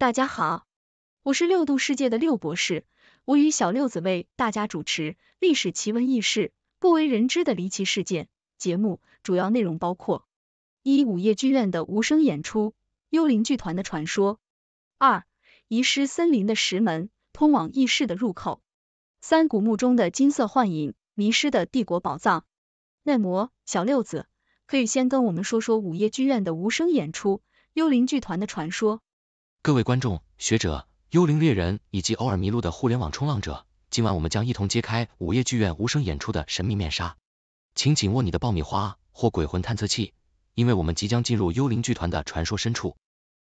大家好，我是六度世界的六博士，我与小六子为大家主持《历史奇闻异事：不为人知的离奇事件》节目，主要内容包括：一、午夜剧院的无声演出、幽灵剧团的传说；二、遗失森林的石门，通往异世的入口；三、古墓中的金色幻影，迷失的帝国宝藏。奈摩，小六子，可以先跟我们说说午夜剧院的无声演出、幽灵剧团的传说。各位观众、学者、幽灵猎人以及偶尔迷路的互联网冲浪者，今晚我们将一同揭开午夜剧院无声演出的神秘面纱。请紧握你的爆米花或鬼魂探测器，因为我们即将进入幽灵剧团的传说深处。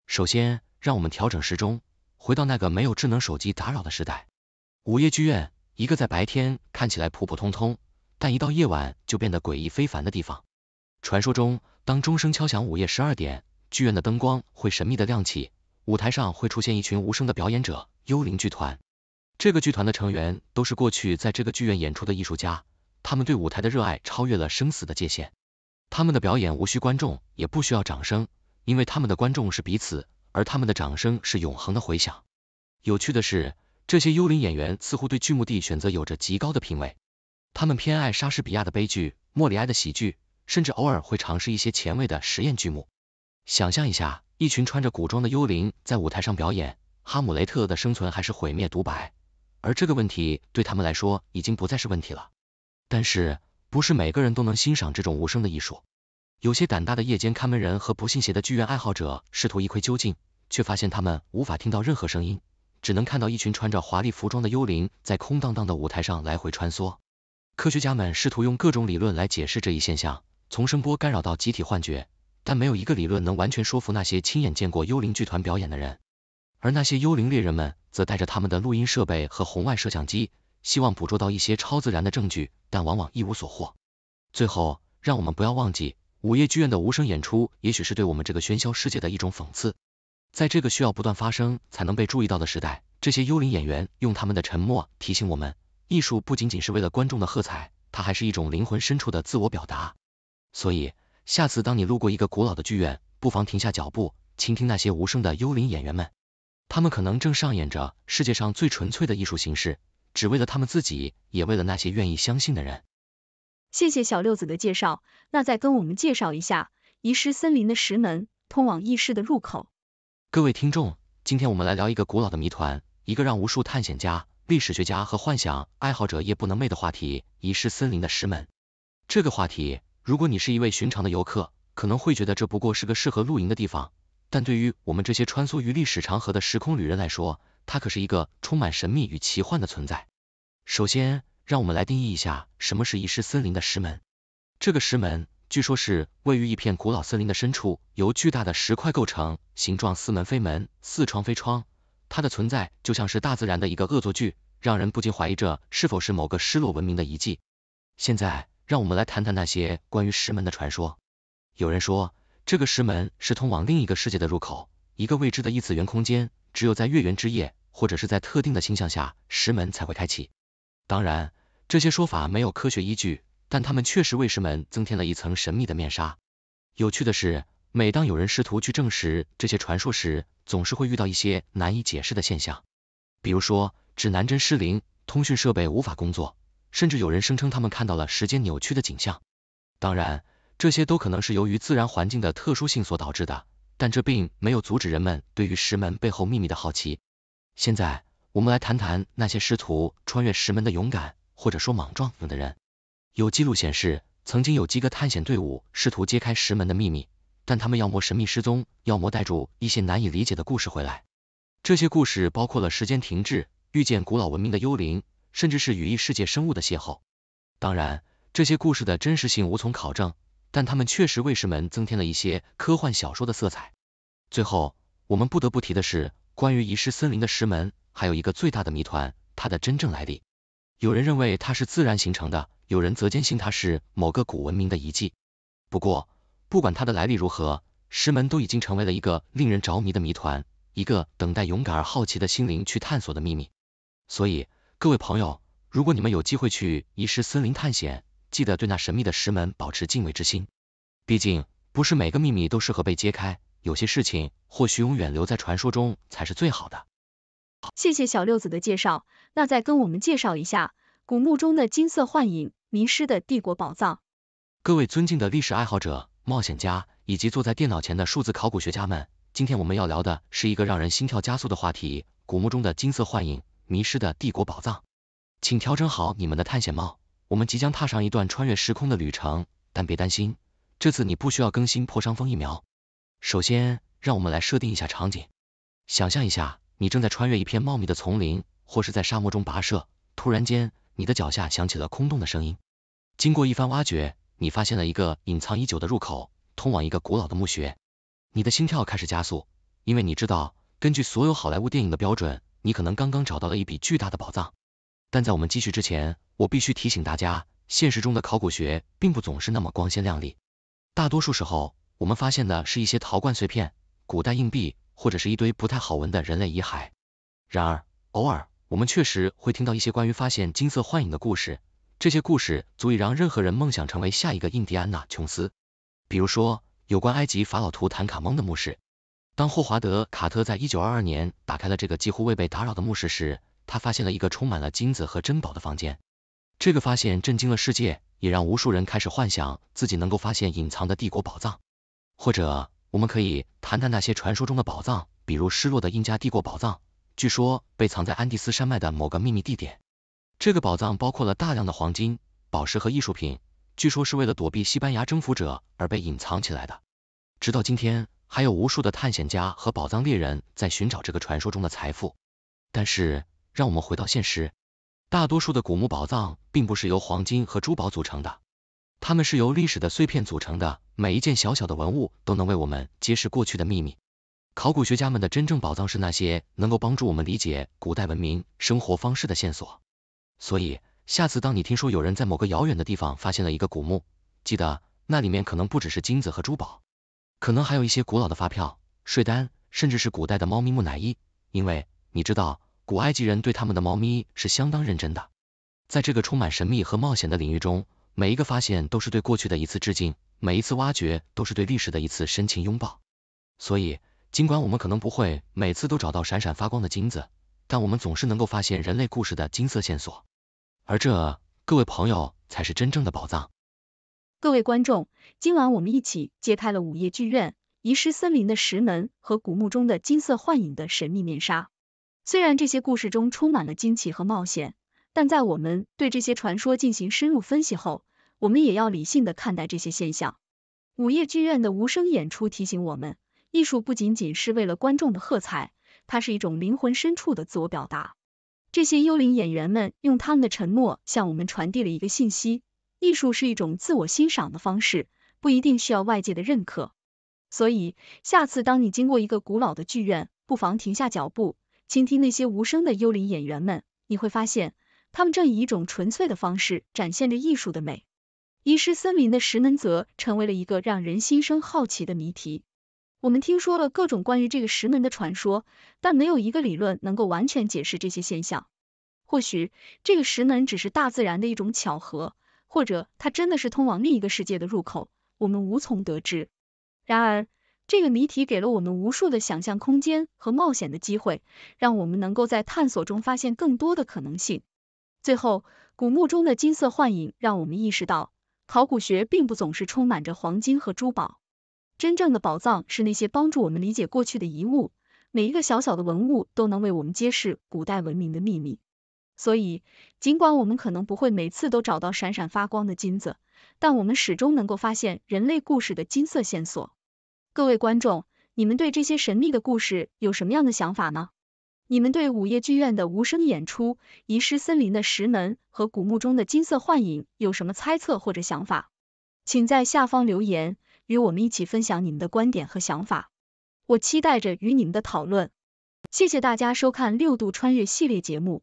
首先，让我们调整时钟，回到那个没有智能手机打扰的时代。午夜剧院，一个在白天看起来普普通通，但一到夜晚就变得诡异非凡的地方。传说中，当钟声敲响午夜十二点，剧院的灯光会神秘的亮起。舞台上会出现一群无声的表演者——幽灵剧团。这个剧团的成员都是过去在这个剧院演出的艺术家，他们对舞台的热爱超越了生死的界限。他们的表演无需观众，也不需要掌声，因为他们的观众是彼此，而他们的掌声是永恒的回响。有趣的是，这些幽灵演员似乎对剧目的选择有着极高的品味，他们偏爱莎士比亚的悲剧、莫里哀的喜剧，甚至偶尔会尝试一些前卫的实验剧目。想象一下。一群穿着古装的幽灵在舞台上表演《哈姆雷特》的生存还是毁灭独白，而这个问题对他们来说已经不再是问题了。但是，不是每个人都能欣赏这种无声的艺术。有些胆大的夜间看门人和不信邪的剧院爱好者试图一窥究竟，却发现他们无法听到任何声音，只能看到一群穿着华丽服装的幽灵在空荡荡的舞台上来回穿梭。科学家们试图用各种理论来解释这一现象，从声波干扰到集体幻觉。但没有一个理论能完全说服那些亲眼见过幽灵剧团表演的人，而那些幽灵猎人们则带着他们的录音设备和红外摄像机，希望捕捉到一些超自然的证据，但往往一无所获。最后，让我们不要忘记，午夜剧院的无声演出也许是对我们这个喧嚣世界的一种讽刺。在这个需要不断发声才能被注意到的时代，这些幽灵演员用他们的沉默提醒我们，艺术不仅仅是为了观众的喝彩，它还是一种灵魂深处的自我表达。所以。下次当你路过一个古老的剧院，不妨停下脚步，倾听那些无声的幽灵演员们，他们可能正上演着世界上最纯粹的艺术形式，只为了他们自己，也为了那些愿意相信的人。谢谢小六子的介绍，那再跟我们介绍一下遗失森林的石门，通往异世的入口。各位听众，今天我们来聊一个古老的谜团，一个让无数探险家、历史学家和幻想爱好者夜不能寐的话题——遗失森林的石门。这个话题。如果你是一位寻常的游客，可能会觉得这不过是个适合露营的地方；但对于我们这些穿梭于历史长河的时空旅人来说，它可是一个充满神秘与奇幻的存在。首先，让我们来定义一下什么是遗失森林的石门。这个石门据说是位于一片古老森林的深处，由巨大的石块构成，形状似门非门，似窗非窗。它的存在就像是大自然的一个恶作剧，让人不禁怀疑这是否是某个失落文明的遗迹。现在。让我们来谈谈那些关于石门的传说。有人说，这个石门是通往另一个世界的入口，一个未知的异次元空间。只有在月圆之夜或者是在特定的星象下，石门才会开启。当然，这些说法没有科学依据，但他们确实为石门增添了一层神秘的面纱。有趣的是，每当有人试图去证实这些传说时，总是会遇到一些难以解释的现象，比如说指南针失灵，通讯设备无法工作。甚至有人声称他们看到了时间扭曲的景象。当然，这些都可能是由于自然环境的特殊性所导致的，但这并没有阻止人们对于石门背后秘密的好奇。现在，我们来谈谈那些试图穿越石门的勇敢或者说莽撞的人。有记录显示，曾经有几个探险队伍试图揭开石门的秘密，但他们要么神秘失踪，要么带住一些难以理解的故事回来。这些故事包括了时间停滞、遇见古老文明的幽灵。甚至是羽翼世界生物的邂逅。当然，这些故事的真实性无从考证，但他们确实为石门增添了一些科幻小说的色彩。最后，我们不得不提的是，关于遗失森林的石门，还有一个最大的谜团，它的真正来历。有人认为它是自然形成的，有人则坚信它是某个古文明的遗迹。不过，不管它的来历如何，石门都已经成为了一个令人着迷的谜团，一个等待勇敢而好奇的心灵去探索的秘密。所以。各位朋友，如果你们有机会去遗失森林探险，记得对那神秘的石门保持敬畏之心。毕竟，不是每个秘密都适合被揭开，有些事情或许永远留在传说中才是最好的。谢谢小六子的介绍，那再跟我们介绍一下古墓中的金色幻影，迷失的帝国宝藏。各位尊敬的历史爱好者、冒险家以及坐在电脑前的数字考古学家们，今天我们要聊的是一个让人心跳加速的话题——古墓中的金色幻影。迷失的帝国宝藏，请调整好你们的探险帽，我们即将踏上一段穿越时空的旅程。但别担心，这次你不需要更新破伤风疫苗。首先，让我们来设定一下场景，想象一下你正在穿越一片茂密的丛林，或是在沙漠中跋涉。突然间，你的脚下响起了空洞的声音。经过一番挖掘，你发现了一个隐藏已久的入口，通往一个古老的墓穴。你的心跳开始加速，因为你知道，根据所有好莱坞电影的标准。你可能刚刚找到了一笔巨大的宝藏，但在我们继续之前，我必须提醒大家，现实中的考古学并不总是那么光鲜亮丽。大多数时候，我们发现的是一些陶罐碎片、古代硬币或者是一堆不太好闻的人类遗骸。然而，偶尔我们确实会听到一些关于发现金色幻影的故事，这些故事足以让任何人梦想成为下一个印第安纳琼斯。比如说，有关埃及法老图坦卡蒙的墓室。当霍华德·卡特在1922年打开了这个几乎未被打扰的墓室时，他发现了一个充满了金子和珍宝的房间。这个发现震惊了世界，也让无数人开始幻想自己能够发现隐藏的帝国宝藏。或者，我们可以谈谈那些传说中的宝藏，比如失落的印加帝国宝藏，据说被藏在安第斯山脉的某个秘密地点。这个宝藏包括了大量的黄金、宝石和艺术品，据说是为了躲避西班牙征服者而被隐藏起来的。直到今天。还有无数的探险家和宝藏猎人在寻找这个传说中的财富，但是让我们回到现实，大多数的古墓宝藏并不是由黄金和珠宝组成的，它们是由历史的碎片组成的，每一件小小的文物都能为我们揭示过去的秘密。考古学家们的真正宝藏是那些能够帮助我们理解古代文明生活方式的线索。所以，下次当你听说有人在某个遥远的地方发现了一个古墓，记得那里面可能不只是金子和珠宝。可能还有一些古老的发票、税单，甚至是古代的猫咪木乃伊，因为你知道，古埃及人对他们的猫咪是相当认真的。在这个充满神秘和冒险的领域中，每一个发现都是对过去的一次致敬，每一次挖掘都是对历史的一次深情拥抱。所以，尽管我们可能不会每次都找到闪闪发光的金子，但我们总是能够发现人类故事的金色线索，而这，各位朋友，才是真正的宝藏。各位观众，今晚我们一起揭开了午夜剧院、遗失森林的石门和古墓中的金色幻影的神秘面纱。虽然这些故事中充满了惊奇和冒险，但在我们对这些传说进行深入分析后，我们也要理性的看待这些现象。午夜剧院的无声演出提醒我们，艺术不仅仅是为了观众的喝彩，它是一种灵魂深处的自我表达。这些幽灵演员们用他们的沉默向我们传递了一个信息。艺术是一种自我欣赏的方式，不一定需要外界的认可。所以，下次当你经过一个古老的剧院，不妨停下脚步，倾听那些无声的幽灵演员们，你会发现，他们正以一种纯粹的方式展现着艺术的美。遗失森林的石门则成为了一个让人心生好奇的谜题。我们听说了各种关于这个石门的传说，但没有一个理论能够完全解释这些现象。或许，这个石门只是大自然的一种巧合。或者它真的是通往另一个世界的入口，我们无从得知。然而，这个谜题给了我们无数的想象空间和冒险的机会，让我们能够在探索中发现更多的可能性。最后，古墓中的金色幻影让我们意识到，考古学并不总是充满着黄金和珠宝，真正的宝藏是那些帮助我们理解过去的遗物。每一个小小的文物都能为我们揭示古代文明的秘密。所以，尽管我们可能不会每次都找到闪闪发光的金子，但我们始终能够发现人类故事的金色线索。各位观众，你们对这些神秘的故事有什么样的想法呢？你们对午夜剧院的无声演出、遗失森林的石门和古墓中的金色幻影有什么猜测或者想法？请在下方留言，与我们一起分享你们的观点和想法。我期待着与你们的讨论。谢谢大家收看六度穿越系列节目。